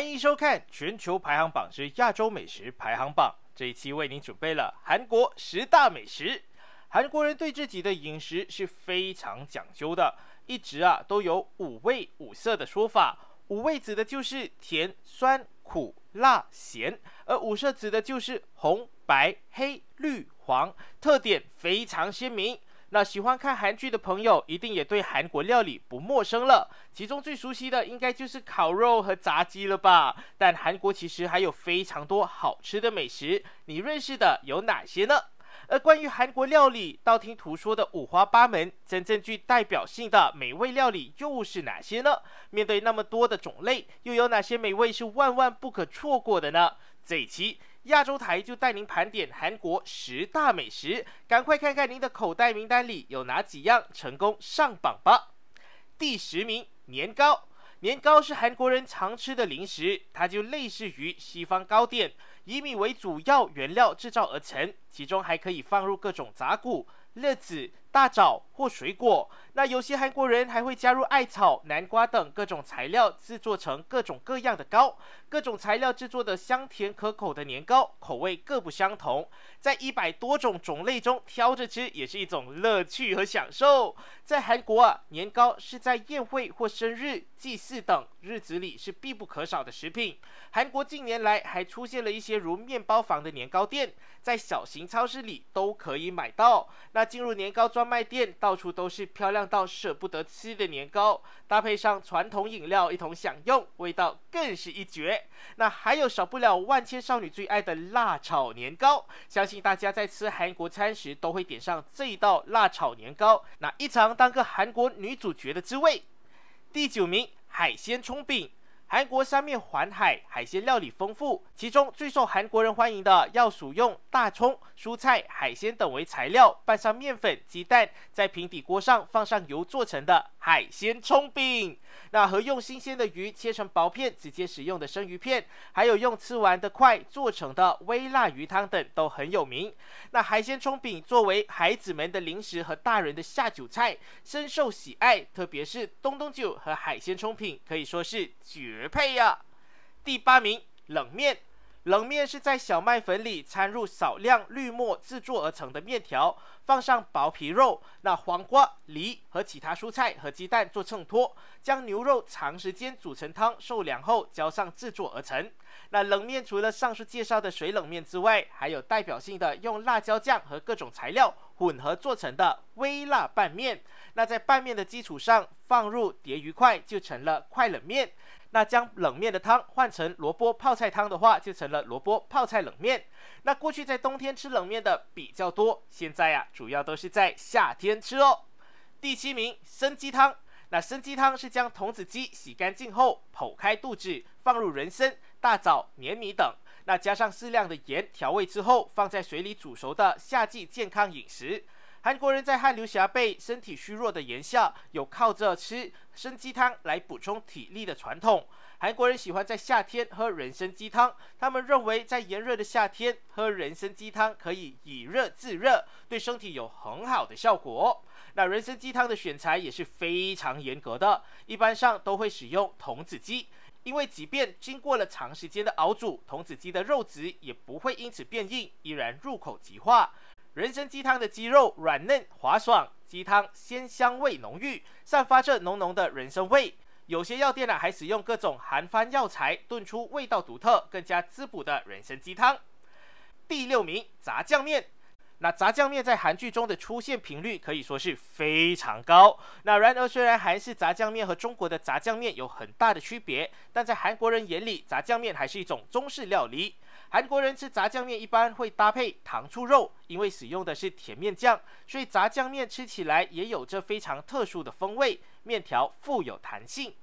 欢迎收看全球排行榜之亚洲美食排行榜。这一期为您准备了韩国十大美食。韩国人对自己的饮食是非常讲究的，一直啊都有五味五色的说法。五味指的就是甜、酸、苦、辣、咸，而五色指的就是红、白、黑、绿、黄，特点非常鲜明。那喜欢看韩剧的朋友，一定也对韩国料理不陌生了。其中最熟悉的应该就是烤肉和炸鸡了吧？但韩国其实还有非常多好吃的美食，你认识的有哪些呢？而关于韩国料理，道听途说的五花八门，真正具代表性的美味料理又是哪些呢？面对那么多的种类，又有哪些美味是万万不可错过的呢？这一期亚洲台就带您盘点韩国十大美食，赶快看看您的口袋名单里有哪几样成功上榜吧。第十名年糕，年糕是韩国人常吃的零食，它就类似于西方糕点，以米为主要原料制造而成，其中还可以放入各种杂谷、栗子。大枣或水果，那有些韩国人还会加入艾草、南瓜等各种材料，制作成各种各样的糕。各种材料制作的香甜可口的年糕，口味各不相同。在一百多种种类中挑着吃，也是一种乐趣和享受。在韩国，啊，年糕是在宴会或生日、祭祀等日子里是必不可少的食品。韩国近年来还出现了一些如面包房的年糕店，在小型超市里都可以买到。那进入年糕装。专卖店到处都是漂亮到舍不得吃的年糕，搭配上传统饮料一同享用，味道更是一绝。那还有少不了万千少女最爱的辣炒年糕，相信大家在吃韩国餐时都会点上这一道辣炒年糕，那一尝当个韩国女主角的滋味。第九名，海鲜葱饼。韩国三面环海，海鲜料理丰富。其中最受韩国人欢迎的，要数用大葱、蔬菜、海鲜等为材料，拌上面粉、鸡蛋，在平底锅上放上油做成的海鲜葱饼。那和用新鲜的鱼切成薄片直接食用的生鱼片，还有用吃完的块做成的微辣鱼汤等都很有名。那海鲜葱饼作为孩子们的零食和大人的下酒菜，深受喜爱。特别是东东酒和海鲜葱饼可以说是绝。绝配呀！第八名，冷面。冷面是在小麦粉里掺入少量绿墨制作而成的面条。放上薄皮肉，那黄瓜、梨和其他蔬菜和鸡蛋做衬托，将牛肉长时间煮成汤，受凉后浇上制作而成。那冷面除了上述介绍的水冷面之外，还有代表性的用辣椒酱和各种材料混合做成的微辣拌面。那在拌面的基础上放入鲽鱼块就成了快冷面。那将冷面的汤换成萝卜泡菜汤的话，就成了萝卜泡菜冷面。那过去在冬天吃冷面的比较多，现在呀。主要都是在夏天吃哦。第七名，参鸡汤。那参鸡汤是将童子鸡洗干净后剖开肚子，放入人参、大枣、黏米等，那加上适量的盐调味之后，放在水里煮熟的夏季健康饮食。韩国人在汗流浃背、身体虚弱的炎夏，有靠着吃参鸡汤来补充体力的传统。韩国人喜欢在夏天喝人参鸡汤，他们认为在炎热的夏天喝人参鸡汤可以以热制热，对身体有很好的效果。那人参鸡汤的选材也是非常严格的，一般上都会使用童子鸡，因为即便经过了长时间的熬煮，童子鸡的肉质也不会因此变硬，依然入口即化。人参鸡汤的鸡肉软嫩滑爽，鸡汤鲜香味浓郁，散发着浓浓的人参味。有些药店呢，还使用各种韩方药材炖出味道独特、更加滋补的人参鸡汤。第六名，炸酱面。那炸酱面在韩剧中的出现频率可以说是非常高。那然而，虽然韩式炸酱面和中国的炸酱面有很大的区别，但在韩国人眼里，炸酱面还是一种中式料理。韩国人吃炸酱面一般会搭配糖醋肉，因为使用的是甜面酱，所以炸酱面吃起来也有着非常特殊的风味。面条富有弹性。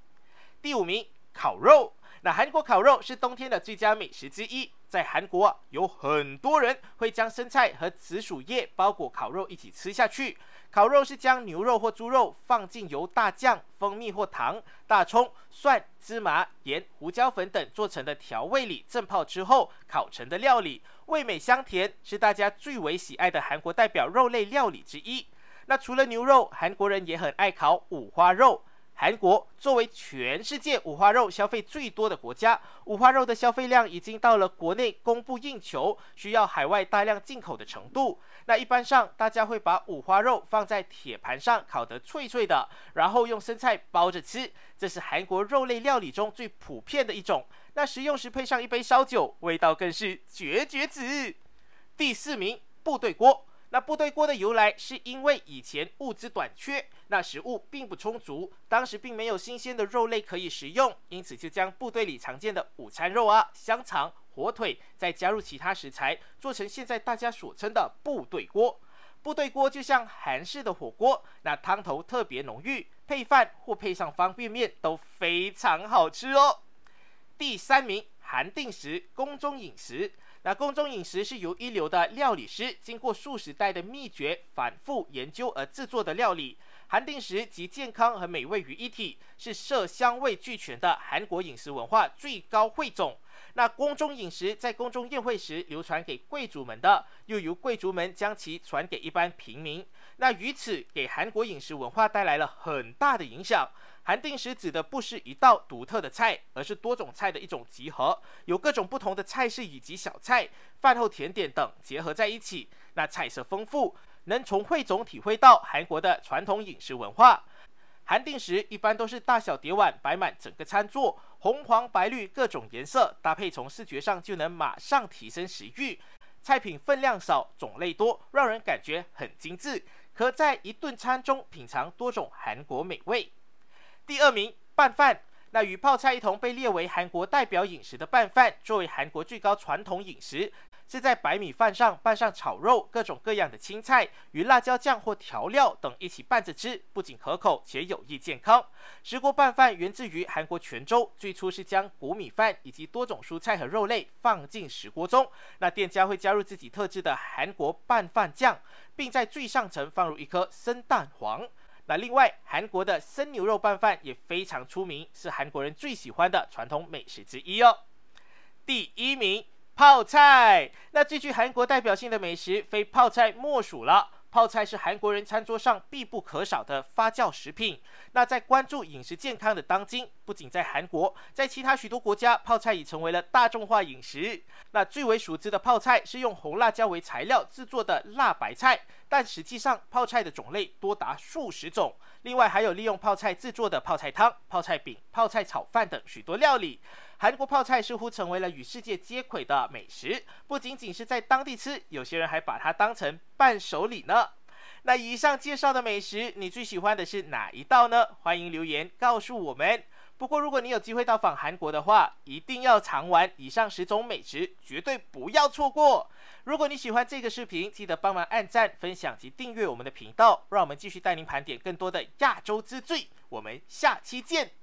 第五名，烤肉。那韩国烤肉是冬天的最佳美食之一，在韩国有很多人会将生菜和紫薯叶包裹烤肉一起吃下去。烤肉是将牛肉或猪肉放进由大酱、蜂蜜或糖、大葱、蒜、芝麻、盐、胡椒粉等做成的调味里浸泡之后烤成的料理，味美香甜，是大家最为喜爱的韩国代表肉类料理之一。那除了牛肉，韩国人也很爱烤五花肉。韩国作为全世界五花肉消费最多的国家，五花肉的消费量已经到了国内供不应求、需要海外大量进口的程度。那一般上，大家会把五花肉放在铁盘上烤得脆脆的，然后用生菜包着吃，这是韩国肉类料理中最普遍的一种。那食用时配上一杯烧酒，味道更是绝绝子。第四名，部队锅。那部队锅的由来是因为以前物资短缺，那食物并不充足，当时并没有新鲜的肉类可以食用，因此就将部队里常见的午餐肉啊、香肠、火腿，再加入其他食材，做成现在大家所称的部队锅。部队锅就像韩式的火锅，那汤头特别浓郁，配饭或配上方便面都非常好吃哦。第三名，韩定食，宫中饮食。那宫中饮食是由一流的料理师经过数十代的秘诀反复研究而制作的料理，韩定食集健康和美味于一体，是色香味俱全的韩国饮食文化最高汇总。那宫中饮食在宫中宴会时流传给贵族们的，又由贵族们将其传给一般平民，那于此给韩国饮食文化带来了很大的影响。韩定食指的不是一道独特的菜，而是多种菜的一种集合，有各种不同的菜式以及小菜、饭后甜点等结合在一起。那菜色丰富，能从汇总体会到韩国的传统饮食文化。韩定食一般都是大小碟碗摆满整个餐桌，红、黄、白、绿各种颜色搭配，从视觉上就能马上提升食欲。菜品分量少，种类多，让人感觉很精致，可在一顿餐中品尝多种韩国美味。第二名拌饭，那与泡菜一同被列为韩国代表饮食的拌饭，作为韩国最高传统饮食，是在白米饭上拌上炒肉、各种各样的青菜与辣椒酱或调料等一起拌着吃，不仅可口且有益健康。石锅拌饭源自于韩国泉州，最初是将谷米饭以及多种蔬菜和肉类放进石锅中，那店家会加入自己特制的韩国拌饭酱，并在最上层放入一颗生蛋黄。那另外，韩国的生牛肉拌饭也非常出名，是韩国人最喜欢的传统美食之一哦。第一名泡菜，那最具韩国代表性的美食非泡菜莫属了。泡菜是韩国人餐桌上必不可少的发酵食品。那在关注饮食健康的当今，不仅在韩国，在其他许多国家，泡菜已成为了大众化饮食。那最为熟知的泡菜是用红辣椒为材料制作的辣白菜。但实际上，泡菜的种类多达数十种，另外还有利用泡菜制作的泡菜汤、泡菜饼、泡菜炒饭等许多料理。韩国泡菜似乎成为了与世界接轨的美食，不仅仅是在当地吃，有些人还把它当成伴手礼呢。那以上介绍的美食，你最喜欢的是哪一道呢？欢迎留言告诉我们。不过，如果你有机会到访韩国的话，一定要尝完以上十种美食，绝对不要错过。如果你喜欢这个视频，记得帮忙按赞、分享及订阅我们的频道，让我们继续带您盘点更多的亚洲之最。我们下期见。